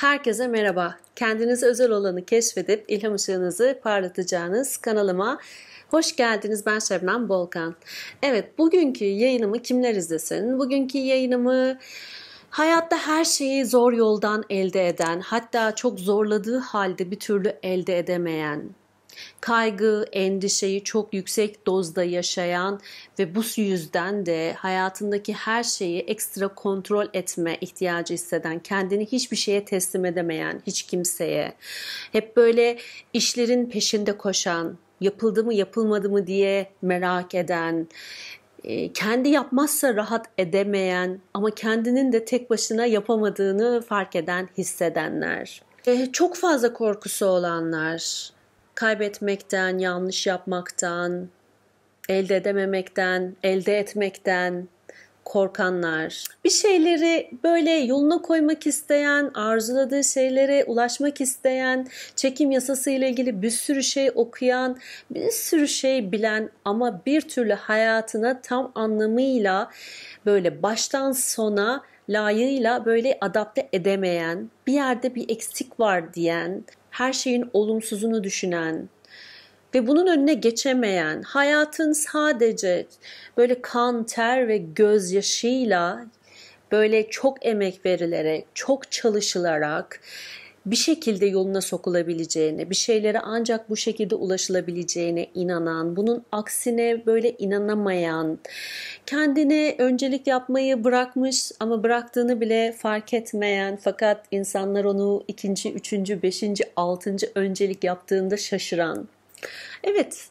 Herkese merhaba. Kendinize özel olanı keşfedip ilham ışığınızı parlatacağınız kanalıma Hoş geldiniz ben Şebnem Bolkan. Evet bugünkü yayınımı kimler izlesin? Bugünkü yayınımı hayatta her şeyi zor yoldan elde eden, hatta çok zorladığı halde bir türlü elde edemeyen, kaygı, endişeyi çok yüksek dozda yaşayan ve bu yüzden de hayatındaki her şeyi ekstra kontrol etme ihtiyacı hisseden, kendini hiçbir şeye teslim edemeyen, hiç kimseye, hep böyle işlerin peşinde koşan, yapıldı mı yapılmadı mı diye merak eden, e, kendi yapmazsa rahat edemeyen ama kendinin de tek başına yapamadığını fark eden hissedenler. E, çok fazla korkusu olanlar, kaybetmekten, yanlış yapmaktan, elde edememekten, elde etmekten korkanlar, bir şeyleri böyle yoluna koymak isteyen, arzuladığı şeylere ulaşmak isteyen, çekim yasası ile ilgili bir sürü şey okuyan, bir sürü şey bilen ama bir türlü hayatına tam anlamıyla böyle baştan sona layığıyla böyle adapte edemeyen, bir yerde bir eksik var diyen, her şeyin olumsuzunu düşünen ve bunun önüne geçemeyen, hayatın sadece böyle kan, ter ve gözyaşıyla böyle çok emek verilerek, çok çalışılarak bir şekilde yoluna sokulabileceğine, bir şeylere ancak bu şekilde ulaşılabileceğine inanan, bunun aksine böyle inanamayan, kendine öncelik yapmayı bırakmış ama bıraktığını bile fark etmeyen fakat insanlar onu ikinci, üçüncü, beşinci, altıncı öncelik yaptığında şaşıran. Evet,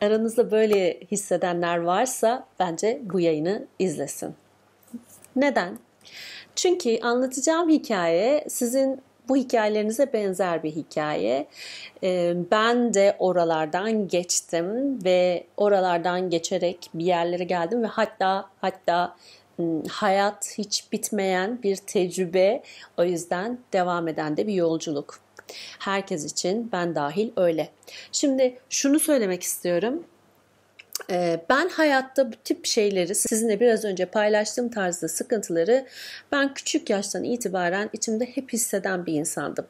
aranızda böyle hissedenler varsa bence bu yayını izlesin. Neden? Çünkü anlatacağım hikaye sizin bu hikayelerinize benzer bir hikaye. Ee, ben de oralardan geçtim ve oralardan geçerek bir yerlere geldim ve hatta hatta hayat hiç bitmeyen bir tecrübe. O yüzden devam eden de bir yolculuk. Herkes için ben dahil öyle. Şimdi şunu söylemek istiyorum. Ee, ben hayatta bu tip şeyleri sizinle biraz önce paylaştığım tarzda sıkıntıları ben küçük yaştan itibaren içimde hep hisseden bir insandım.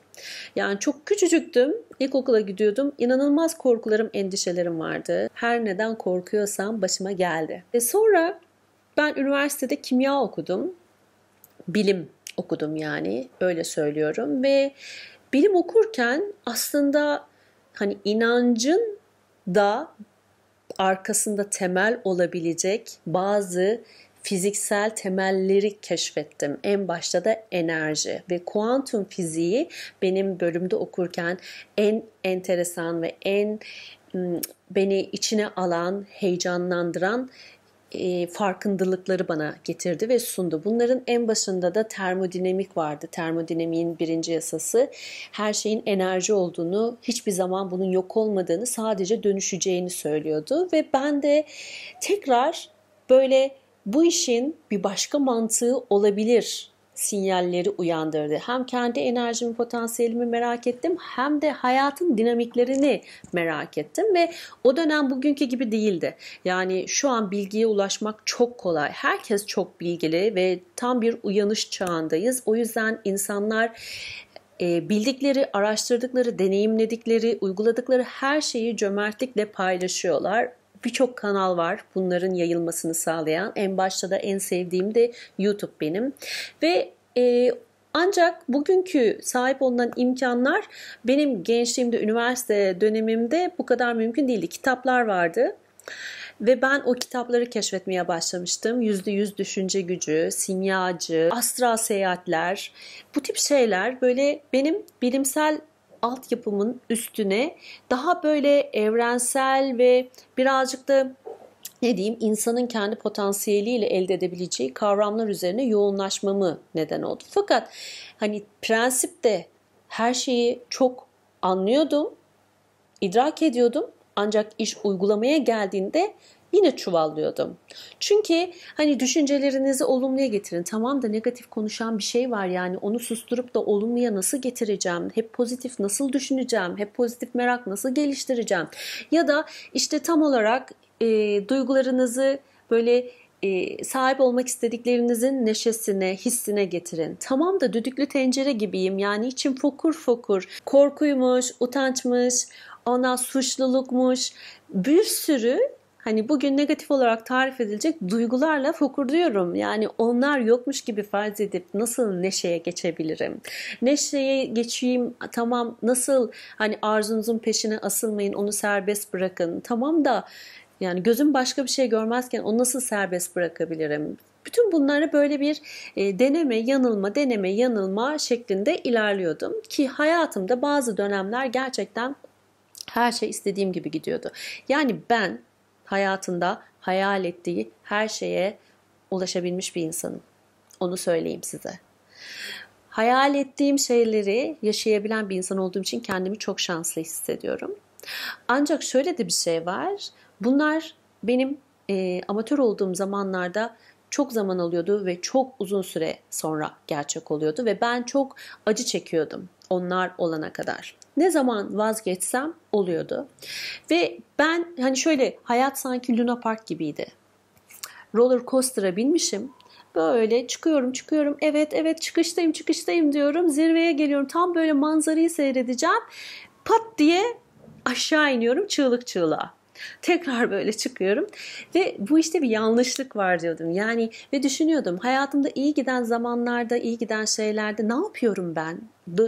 Yani çok küçücüktüm. İlkokula gidiyordum. inanılmaz korkularım, endişelerim vardı. Her neden korkuyorsam başıma geldi. Ve sonra ben üniversitede kimya okudum. Bilim okudum yani öyle söylüyorum ve bilim okurken aslında hani inancın da arkasında temel olabilecek bazı fiziksel temelleri keşfettim. En başta da enerji ve kuantum fiziği benim bölümde okurken en enteresan ve en beni içine alan, heyecanlandıran e, farkındalıkları bana getirdi ve sundu. Bunların en başında da termodinamik vardı. Termodinamiğin birinci yasası her şeyin enerji olduğunu, hiçbir zaman bunun yok olmadığını, sadece dönüşeceğini söylüyordu. Ve ben de tekrar böyle bu işin bir başka mantığı olabilir sinyalleri uyandırdı. Hem kendi enerjimi, potansiyelimi merak ettim hem de hayatın dinamiklerini merak ettim ve o dönem bugünkü gibi değildi. Yani şu an bilgiye ulaşmak çok kolay. Herkes çok bilgili ve tam bir uyanış çağındayız. O yüzden insanlar e, bildikleri, araştırdıkları, deneyimledikleri, uyguladıkları her şeyi cömertlikle paylaşıyorlar birçok kanal var bunların yayılmasını sağlayan. En başta da en sevdiğim de YouTube benim. Ve e, ancak bugünkü sahip olunan imkanlar benim gençliğimde, üniversite dönemimde bu kadar mümkün değildi. Kitaplar vardı. Ve ben o kitapları keşfetmeye başlamıştım. Yüzde yüz düşünce gücü, simyacı, astral seyahatler, bu tip şeyler böyle benim bilimsel altyapımın üstüne daha böyle evrensel ve birazcık da ne diyeyim insanın kendi potansiyeliyle elde edebileceği kavramlar üzerine yoğunlaşmamı neden oldu. Fakat hani prensipte her şeyi çok anlıyordum, idrak ediyordum ancak iş uygulamaya geldiğinde yine çuvallıyordum. Çünkü hani düşüncelerinizi olumluya getirin. Tamam da negatif konuşan bir şey var yani onu susturup da olumluya nasıl getireceğim? Hep pozitif nasıl düşüneceğim? Hep pozitif merak nasıl geliştireceğim? Ya da işte tam olarak e, duygularınızı böyle e, sahip olmak istediklerinizin neşesine, hissine getirin. Tamam da düdüklü tencere gibiyim. Yani içim fokur fokur. Korkuymuş, utançmış, ona suçlulukmuş. Bir sürü hani bugün negatif olarak tarif edilecek duygularla fokurduyorum. Yani onlar yokmuş gibi farz edip nasıl neşeye geçebilirim? Neşeye geçeyim tamam nasıl hani arzunuzun peşine asılmayın onu serbest bırakın. Tamam da yani gözüm başka bir şey görmezken onu nasıl serbest bırakabilirim? Bütün bunları böyle bir e, deneme, yanılma, deneme, yanılma şeklinde ilerliyordum ki hayatımda bazı dönemler gerçekten her şey istediğim gibi gidiyordu. Yani ben hayatında hayal ettiği her şeye ulaşabilmiş bir insanım. Onu söyleyeyim size. Hayal ettiğim şeyleri yaşayabilen bir insan olduğum için kendimi çok şanslı hissediyorum. Ancak şöyle de bir şey var. Bunlar benim e, amatör olduğum zamanlarda çok zaman alıyordu ve çok uzun süre sonra gerçek oluyordu ve ben çok acı çekiyordum onlar olana kadar ne zaman vazgeçsem oluyordu. Ve ben hani şöyle hayat sanki Luna Park gibiydi. Roller coaster'a binmişim. Böyle çıkıyorum çıkıyorum evet evet çıkıştayım çıkıştayım diyorum zirveye geliyorum tam böyle manzarayı seyredeceğim pat diye aşağı iniyorum çığlık çığlığa. Tekrar böyle çıkıyorum ve bu işte bir yanlışlık var diyordum. Yani ve düşünüyordum hayatımda iyi giden zamanlarda, iyi giden şeylerde ne yapıyorum ben?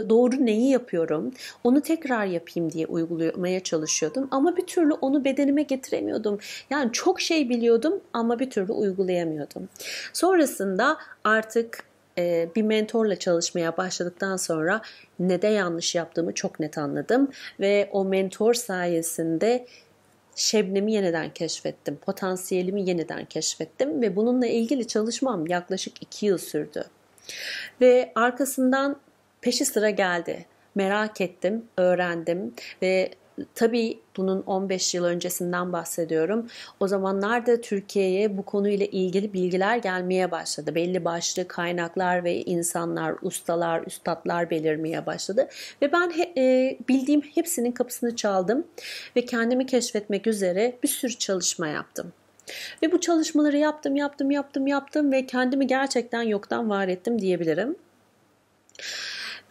doğru neyi yapıyorum onu tekrar yapayım diye uygulamaya çalışıyordum ama bir türlü onu bedenime getiremiyordum. Yani çok şey biliyordum ama bir türlü uygulayamıyordum. Sonrasında artık e, bir mentorla çalışmaya başladıktan sonra ne de yanlış yaptığımı çok net anladım ve o mentor sayesinde şebnemi yeniden keşfettim, potansiyelimi yeniden keşfettim ve bununla ilgili çalışmam yaklaşık 2 yıl sürdü. Ve arkasından peşi sıra geldi. Merak ettim, öğrendim ve tabii bunun 15 yıl öncesinden bahsediyorum. O zamanlarda Türkiye'ye bu konuyla ilgili bilgiler gelmeye başladı. Belli başlı kaynaklar ve insanlar, ustalar, üstadlar belirmeye başladı. Ve ben he, e, bildiğim hepsinin kapısını çaldım ve kendimi keşfetmek üzere bir sürü çalışma yaptım. Ve bu çalışmaları yaptım, yaptım, yaptım, yaptım ve kendimi gerçekten yoktan var ettim diyebilirim.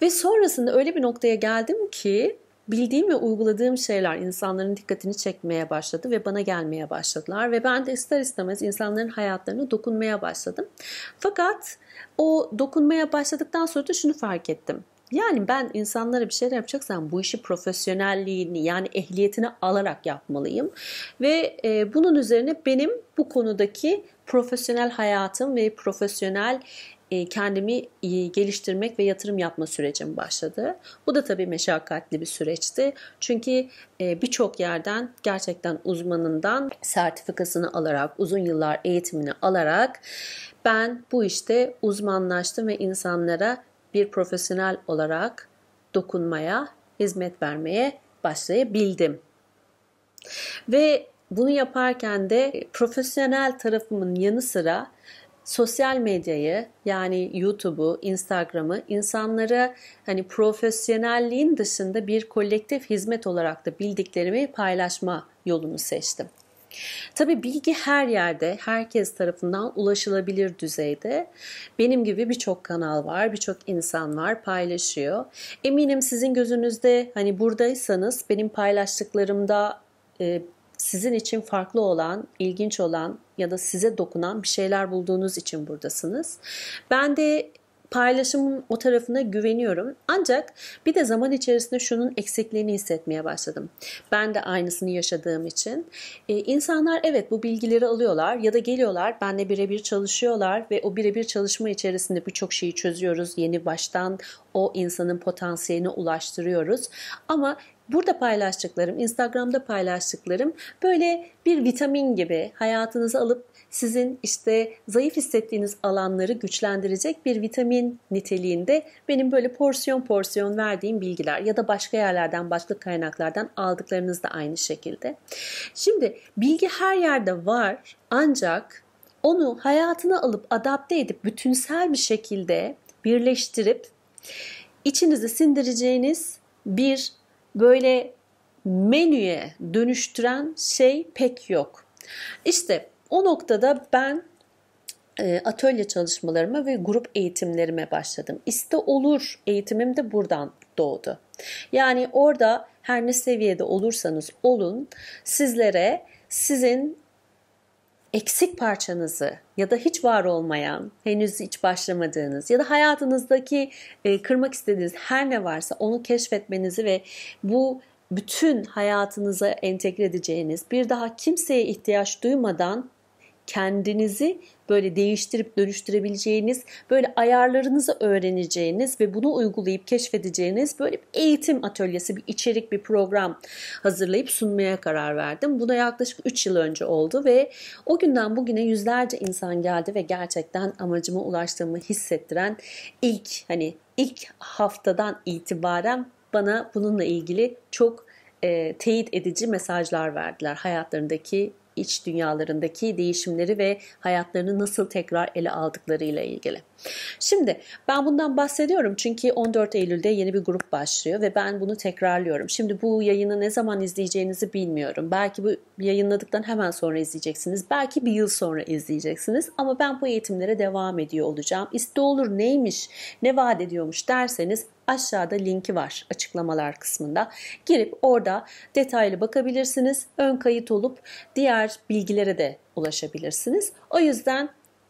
Ve sonrasında öyle bir noktaya geldim ki bildiğim ve uyguladığım şeyler insanların dikkatini çekmeye başladı ve bana gelmeye başladılar ve ben de ister istemez insanların hayatlarına dokunmaya başladım. Fakat o dokunmaya başladıktan sonra da şunu fark ettim. Yani ben insanlara bir şeyler yapacaksam bu işi profesyonelliğini yani ehliyetini alarak yapmalıyım. Ve e, bunun üzerine benim bu konudaki profesyonel hayatım ve profesyonel e, kendimi e, geliştirmek ve yatırım yapma sürecim başladı. Bu da tabii meşakkatli bir süreçti. Çünkü e, birçok yerden gerçekten uzmanından sertifikasını alarak, uzun yıllar eğitimini alarak ben bu işte uzmanlaştım ve insanlara bir profesyonel olarak dokunmaya, hizmet vermeye başlayabildim. Ve bunu yaparken de profesyonel tarafımın yanı sıra sosyal medyayı yani YouTube'u, Instagram'ı insanlara hani profesyonelliğin dışında bir kolektif hizmet olarak da bildiklerimi paylaşma yolunu seçtim. Tabi bilgi her yerde, herkes tarafından ulaşılabilir düzeyde. Benim gibi birçok kanal var, birçok insan var, paylaşıyor. Eminim sizin gözünüzde hani buradaysanız benim paylaştıklarımda e, sizin için farklı olan, ilginç olan ya da size dokunan bir şeyler bulduğunuz için buradasınız. Ben de paylaşımın o tarafına güveniyorum. Ancak bir de zaman içerisinde şunun eksikliğini hissetmeye başladım. Ben de aynısını yaşadığım için. Ee, insanlar evet bu bilgileri alıyorlar ya da geliyorlar benle birebir çalışıyorlar ve o birebir çalışma içerisinde birçok şeyi çözüyoruz. Yeni baştan o insanın potansiyeline ulaştırıyoruz. Ama Burada paylaştıklarım, Instagram'da paylaştıklarım böyle bir vitamin gibi hayatınızı alıp sizin işte zayıf hissettiğiniz alanları güçlendirecek bir vitamin niteliğinde benim böyle porsiyon porsiyon verdiğim bilgiler ya da başka yerlerden, başka kaynaklardan aldıklarınız da aynı şekilde. Şimdi bilgi her yerde var ancak onu hayatına alıp adapte edip bütünsel bir şekilde birleştirip içinizi sindireceğiniz bir böyle menüye dönüştüren şey pek yok. İşte o noktada ben e, atölye çalışmalarıma ve grup eğitimlerime başladım. İste olur eğitimim de buradan doğdu. Yani orada her ne seviyede olursanız olun sizlere sizin eksik parçanızı ya da hiç var olmayan, henüz hiç başlamadığınız ya da hayatınızdaki e, kırmak istediğiniz her ne varsa onu keşfetmenizi ve bu bütün hayatınıza entegre edeceğiniz, bir daha kimseye ihtiyaç duymadan kendinizi böyle değiştirip dönüştürebileceğiniz, böyle ayarlarınızı öğreneceğiniz ve bunu uygulayıp keşfedeceğiniz böyle bir eğitim atölyesi, bir içerik, bir program hazırlayıp sunmaya karar verdim. Buna yaklaşık 3 yıl önce oldu ve o günden bugüne yüzlerce insan geldi ve gerçekten amacıma ulaştığımı hissettiren ilk hani ilk haftadan itibaren bana bununla ilgili çok e, teyit edici mesajlar verdiler hayatlarındaki iç dünyalarındaki değişimleri ve hayatlarını nasıl tekrar ele aldıklarıyla ilgili. Şimdi ben bundan bahsediyorum çünkü 14 Eylül'de yeni bir grup başlıyor ve ben bunu tekrarlıyorum. Şimdi bu yayını ne zaman izleyeceğinizi bilmiyorum. Belki bu yayınladıktan hemen sonra izleyeceksiniz. Belki bir yıl sonra izleyeceksiniz. Ama ben bu eğitimlere devam ediyor olacağım. İste olur neymiş, ne vaat ediyormuş derseniz aşağıda linki var açıklamalar kısmında. Girip orada detaylı bakabilirsiniz. Ön kayıt olup diğer bilgilere de ulaşabilirsiniz. O yüzden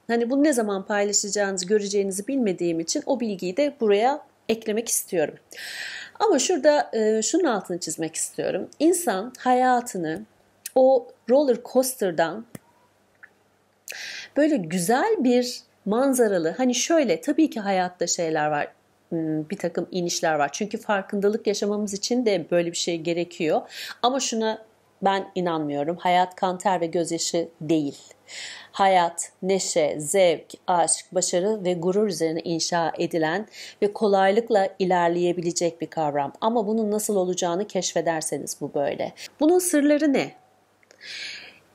Hani bunu ne zaman paylaşacağınızı göreceğinizi bilmediğim için o bilgiyi de buraya eklemek istiyorum. Ama şurada e, şunun altını çizmek istiyorum. İnsan hayatını o roller coaster'dan böyle güzel bir manzaralı hani şöyle tabii ki hayatta şeyler var hmm, bir takım inişler var. Çünkü farkındalık yaşamamız için de böyle bir şey gerekiyor. Ama şuna ben inanmıyorum. Hayat kan ter ve gözyaşı değil. Hayat, neşe, zevk, aşk, başarı ve gurur üzerine inşa edilen ve kolaylıkla ilerleyebilecek bir kavram. Ama bunun nasıl olacağını keşfederseniz bu böyle. Bunun sırları ne?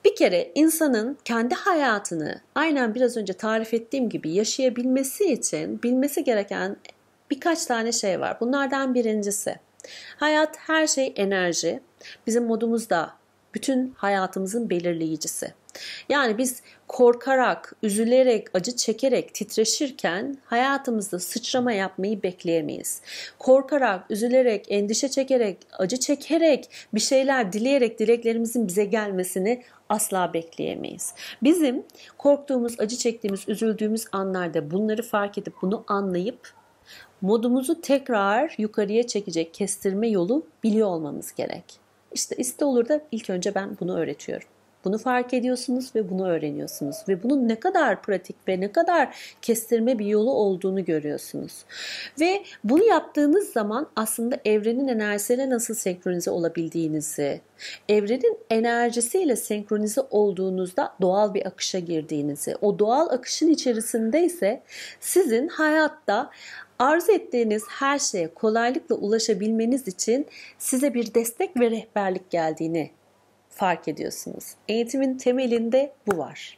Bir kere insanın kendi hayatını aynen biraz önce tarif ettiğim gibi yaşayabilmesi için bilmesi gereken birkaç tane şey var. Bunlardan birincisi hayat her şey enerji Bizim modumuz da bütün hayatımızın belirleyicisi. Yani biz korkarak, üzülerek, acı çekerek titreşirken hayatımızda sıçrama yapmayı bekleyemeyiz. Korkarak, üzülerek, endişe çekerek, acı çekerek bir şeyler dileyerek dileklerimizin bize gelmesini asla bekleyemeyiz. Bizim korktuğumuz, acı çektiğimiz, üzüldüğümüz anlarda bunları fark edip bunu anlayıp modumuzu tekrar yukarıya çekecek kestirme yolu biliyor olmamız gerek. İşte iste olur da ilk önce ben bunu öğretiyorum. Bunu fark ediyorsunuz ve bunu öğreniyorsunuz ve bunun ne kadar pratik ve ne kadar kestirme bir yolu olduğunu görüyorsunuz. Ve bunu yaptığınız zaman aslında evrenin enerjisiyle nasıl senkronize olabildiğinizi, evrenin enerjisiyle senkronize olduğunuzda doğal bir akışa girdiğinizi, o doğal akışın içerisinde ise sizin hayatta Arzu ettiğiniz her şeye kolaylıkla ulaşabilmeniz için size bir destek ve rehberlik geldiğini fark ediyorsunuz. Eğitimin temelinde bu var.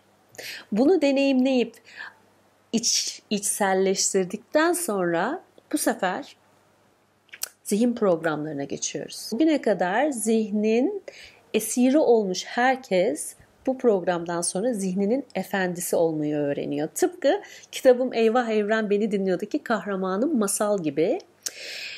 Bunu deneyimleyip iç içselleştirdikten sonra bu sefer zihin programlarına geçiyoruz. Bugüne kadar zihnin esiri olmuş herkes bu programdan sonra zihninin efendisi olmayı öğreniyor. Tıpkı kitabım Eyvah Evren Beni Dinliyor'daki kahramanım masal gibi.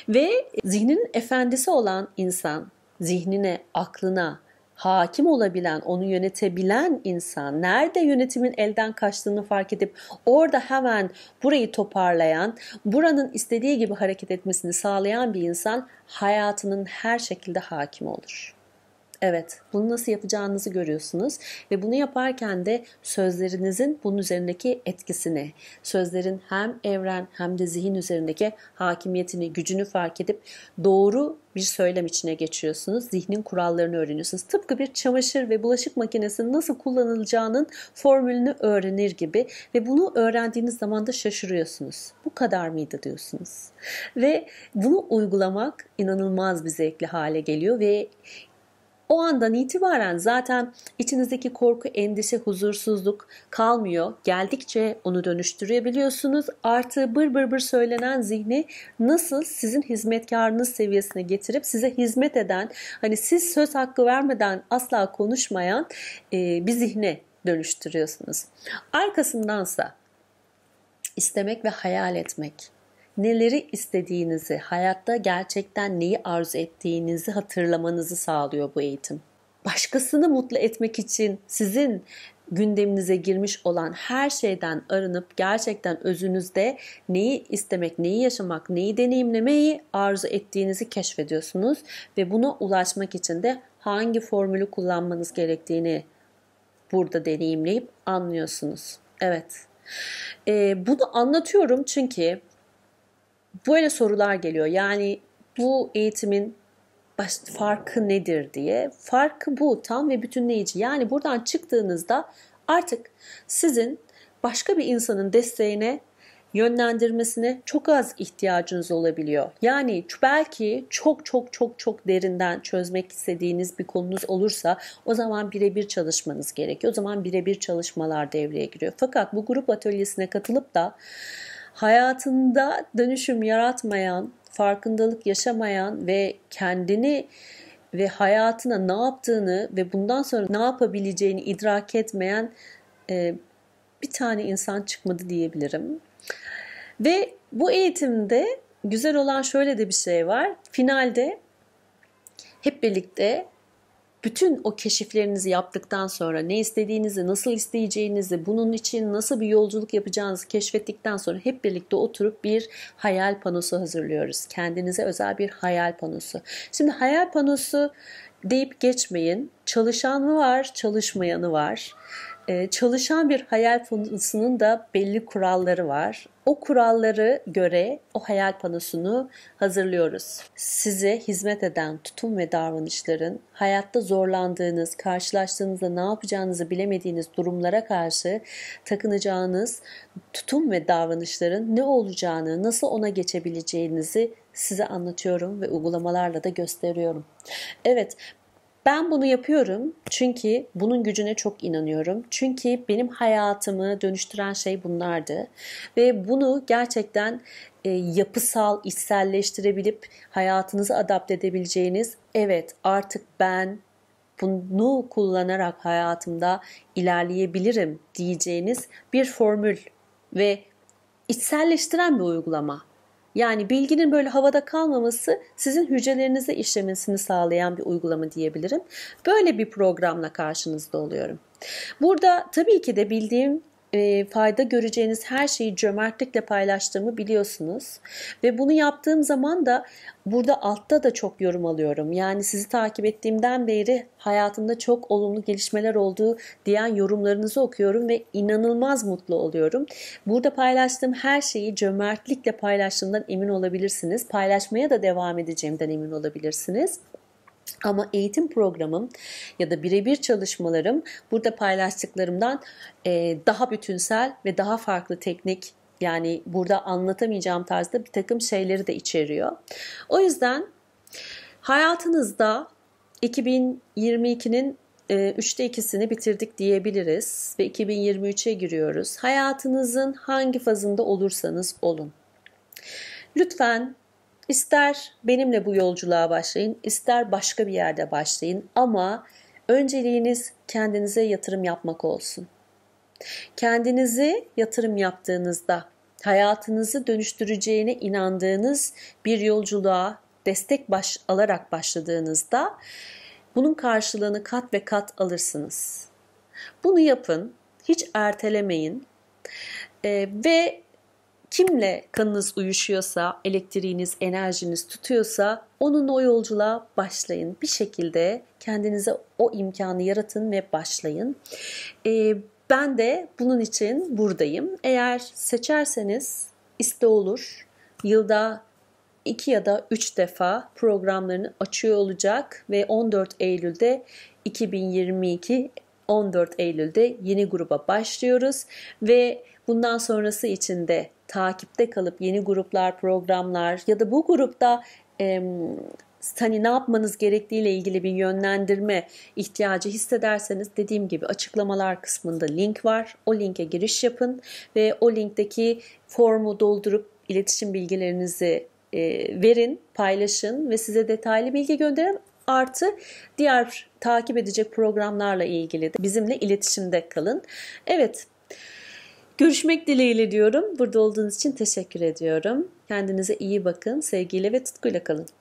Ve zihninin efendisi olan insan, zihnine, aklına, hakim olabilen, onu yönetebilen insan, nerede yönetimin elden kaçtığını fark edip orada hemen burayı toparlayan, buranın istediği gibi hareket etmesini sağlayan bir insan hayatının her şekilde hakim olur. Evet, bunu nasıl yapacağınızı görüyorsunuz ve bunu yaparken de sözlerinizin bunun üzerindeki etkisini, sözlerin hem evren hem de zihin üzerindeki hakimiyetini, gücünü fark edip doğru bir söylem içine geçiyorsunuz. Zihnin kurallarını öğreniyorsunuz. Tıpkı bir çamaşır ve bulaşık makinesinin nasıl kullanılacağının formülünü öğrenir gibi ve bunu öğrendiğiniz zaman da şaşırıyorsunuz. Bu kadar mıydı diyorsunuz. Ve bunu uygulamak inanılmaz bir zevkli hale geliyor ve o andan itibaren zaten içinizdeki korku, endişe, huzursuzluk kalmıyor. Geldikçe onu dönüştürebiliyorsunuz. Artı bır bır bır söylenen zihni nasıl sizin hizmetkarınız seviyesine getirip size hizmet eden, hani siz söz hakkı vermeden asla konuşmayan e, bir zihne dönüştürüyorsunuz. Arkasındansa istemek ve hayal etmek neleri istediğinizi, hayatta gerçekten neyi arzu ettiğinizi hatırlamanızı sağlıyor bu eğitim. Başkasını mutlu etmek için sizin gündeminize girmiş olan her şeyden arınıp gerçekten özünüzde neyi istemek, neyi yaşamak, neyi deneyimlemeyi arzu ettiğinizi keşfediyorsunuz ve buna ulaşmak için de hangi formülü kullanmanız gerektiğini burada deneyimleyip anlıyorsunuz. Evet. Ee, bunu anlatıyorum çünkü böyle sorular geliyor. Yani bu eğitimin baş, farkı nedir diye. Farkı bu tam ve bütünleyici. Yani buradan çıktığınızda artık sizin başka bir insanın desteğine yönlendirmesine çok az ihtiyacınız olabiliyor. Yani belki çok çok çok çok derinden çözmek istediğiniz bir konunuz olursa o zaman birebir çalışmanız gerekiyor. O zaman birebir çalışmalar devreye giriyor. Fakat bu grup atölyesine katılıp da hayatında dönüşüm yaratmayan, farkındalık yaşamayan ve kendini ve hayatına ne yaptığını ve bundan sonra ne yapabileceğini idrak etmeyen e, bir tane insan çıkmadı diyebilirim. Ve bu eğitimde güzel olan şöyle de bir şey var. Finalde hep birlikte bütün o keşiflerinizi yaptıktan sonra ne istediğinizi, nasıl isteyeceğinizi, bunun için nasıl bir yolculuk yapacağınızı keşfettikten sonra hep birlikte oturup bir hayal panosu hazırlıyoruz. Kendinize özel bir hayal panosu. Şimdi hayal panosu deyip geçmeyin. Çalışanı var, çalışmayanı var. Ee, çalışan bir hayal panosunun da belli kuralları var. O kuralları göre o hayal panosunu hazırlıyoruz. Size hizmet eden tutum ve davranışların hayatta zorlandığınız, karşılaştığınızda ne yapacağınızı bilemediğiniz durumlara karşı takınacağınız tutum ve davranışların ne olacağını, nasıl ona geçebileceğinizi size anlatıyorum ve uygulamalarla da gösteriyorum. Evet, ben bunu yapıyorum çünkü bunun gücüne çok inanıyorum. Çünkü benim hayatımı dönüştüren şey bunlardı. Ve bunu gerçekten e, yapısal, içselleştirebilip hayatınızı adapte edebileceğiniz evet artık ben bunu kullanarak hayatımda ilerleyebilirim diyeceğiniz bir formül ve içselleştiren bir uygulama. Yani bilginin böyle havada kalmaması sizin hücrelerinize işlemesini sağlayan bir uygulama diyebilirim. Böyle bir programla karşınızda oluyorum. Burada tabii ki de bildiğim e, fayda göreceğiniz her şeyi cömertlikle paylaştığımı biliyorsunuz. Ve bunu yaptığım zaman da burada altta da çok yorum alıyorum. Yani sizi takip ettiğimden beri hayatımda çok olumlu gelişmeler olduğu diyen yorumlarınızı okuyorum ve inanılmaz mutlu oluyorum. Burada paylaştığım her şeyi cömertlikle paylaştığımdan emin olabilirsiniz. Paylaşmaya da devam edeceğimden emin olabilirsiniz. Ama eğitim programım ya da birebir çalışmalarım burada paylaştıklarımdan e, daha bütünsel ve daha farklı teknik yani burada anlatamayacağım tarzda bir takım şeyleri de içeriyor. O yüzden hayatınızda 2022'nin e, üçte ikisini bitirdik diyebiliriz ve 2023'e giriyoruz. Hayatınızın hangi fazında olursanız olun. Lütfen İster benimle bu yolculuğa başlayın, ister başka bir yerde başlayın ama önceliğiniz kendinize yatırım yapmak olsun. Kendinizi yatırım yaptığınızda hayatınızı dönüştüreceğine inandığınız bir yolculuğa destek baş, alarak başladığınızda bunun karşılığını kat ve kat alırsınız. Bunu yapın, hiç ertelemeyin ee, ve kimle kanınız uyuşuyorsa, elektriğiniz, enerjiniz tutuyorsa onunla o yolculuğa başlayın. Bir şekilde kendinize o imkanı yaratın ve başlayın. Ee, ben de bunun için buradayım. Eğer seçerseniz iste olur. Yılda iki ya da üç defa programlarını açıyor olacak ve 14 Eylül'de 2022 14 Eylül'de yeni gruba başlıyoruz ve bundan sonrası için de takipte kalıp yeni gruplar, programlar ya da bu grupta e, hani ne yapmanız gerektiği ile ilgili bir yönlendirme ihtiyacı hissederseniz dediğim gibi açıklamalar kısmında link var. O linke giriş yapın ve o linkteki formu doldurup iletişim bilgilerinizi verin, paylaşın ve size detaylı bilgi gönderen artı diğer takip edecek programlarla ilgili de bizimle iletişimde kalın. Evet. Görüşmek dileğiyle diyorum. Burada olduğunuz için teşekkür ediyorum. Kendinize iyi bakın. Sevgiyle ve tutkuyla kalın.